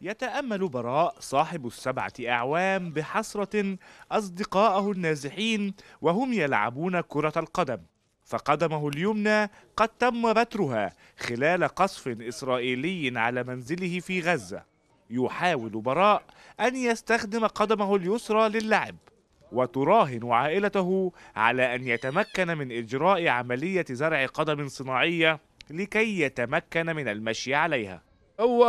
يتأمل براء صاحب السبعة أعوام بحسرة أصدقاءه النازحين وهم يلعبون كرة القدم فقدمه اليمنى قد تم بترها خلال قصف إسرائيلي على منزله في غزة يحاول براء أن يستخدم قدمه اليسرى للعب وتراهن عائلته على أن يتمكن من إجراء عملية زرع قدم صناعية لكي يتمكن من المشي عليها هو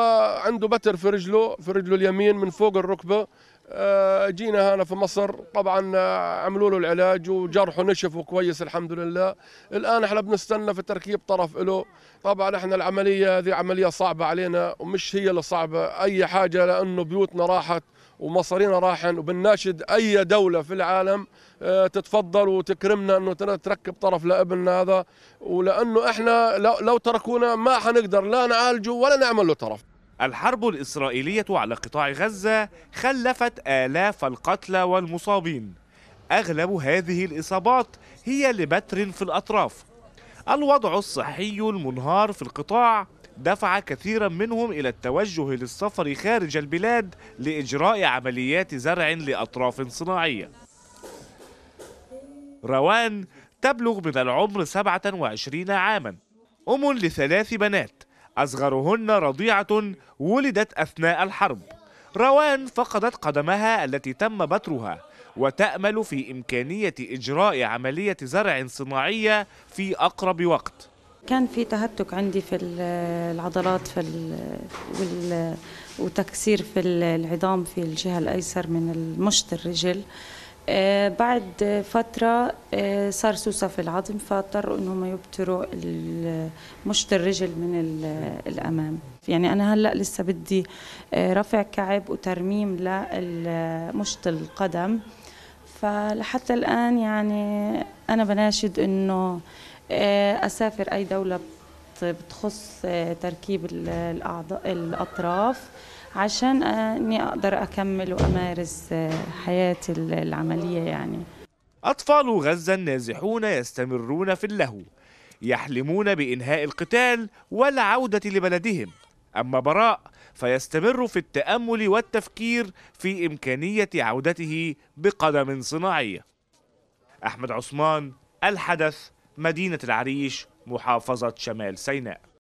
عنده بتر في رجله في رجله اليمين من فوق الركبه آه، جينا هنا في مصر طبعا آه، عملوا له العلاج وجرحه نشف وكويس الحمد لله الان احنا بنستنى في تركيب طرف له طبعا احنا العمليه هذه عمليه صعبه علينا ومش هي اللي صعبه اي حاجه لانه بيوتنا راحت ومصارينا راحن وبنناشد اي دوله في العالم آه، تتفضل وتكرمنا انه تركب طرف لابننا هذا ولانه احنا لو تركونا ما حنقدر لا نعالجه ولا نعمل له طرف الحرب الإسرائيلية على قطاع غزة خلفت آلاف القتلى والمصابين أغلب هذه الإصابات هي لبتر في الأطراف الوضع الصحي المنهار في القطاع دفع كثيرا منهم إلى التوجه للسفر خارج البلاد لإجراء عمليات زرع لأطراف صناعية روان تبلغ من العمر 27 عاما أم لثلاث بنات أصغرهن رضيعة ولدت أثناء الحرب روان فقدت قدمها التي تم بترها وتأمل في إمكانية إجراء عملية زرع صناعية في أقرب وقت كان في تهتك عندي في العضلات في وال وتكسير في العظام في الجهة الأيسر من مشط الرجل آه، بعد فترة آه، صار سوسة في العظم فاضطروا انهم يبتروا مشط الرجل من الامام يعني انا هلا لسه بدي آه، رفع كعب وترميم لمشط القدم فلحتى الان يعني انا بناشد انه اسافر اي دولة بتخص تركيب الأعضاء الأطراف عشان أني أقدر أكمل وأمارس حياتي العملية يعني أطفال غزة النازحون يستمرون في اللهو يحلمون بإنهاء القتال والعودة لبلدهم أما براء فيستمر في التأمل والتفكير في إمكانية عودته بقدم صناعية أحمد عثمان الحدث مدينة العريش محافظة شمال سيناء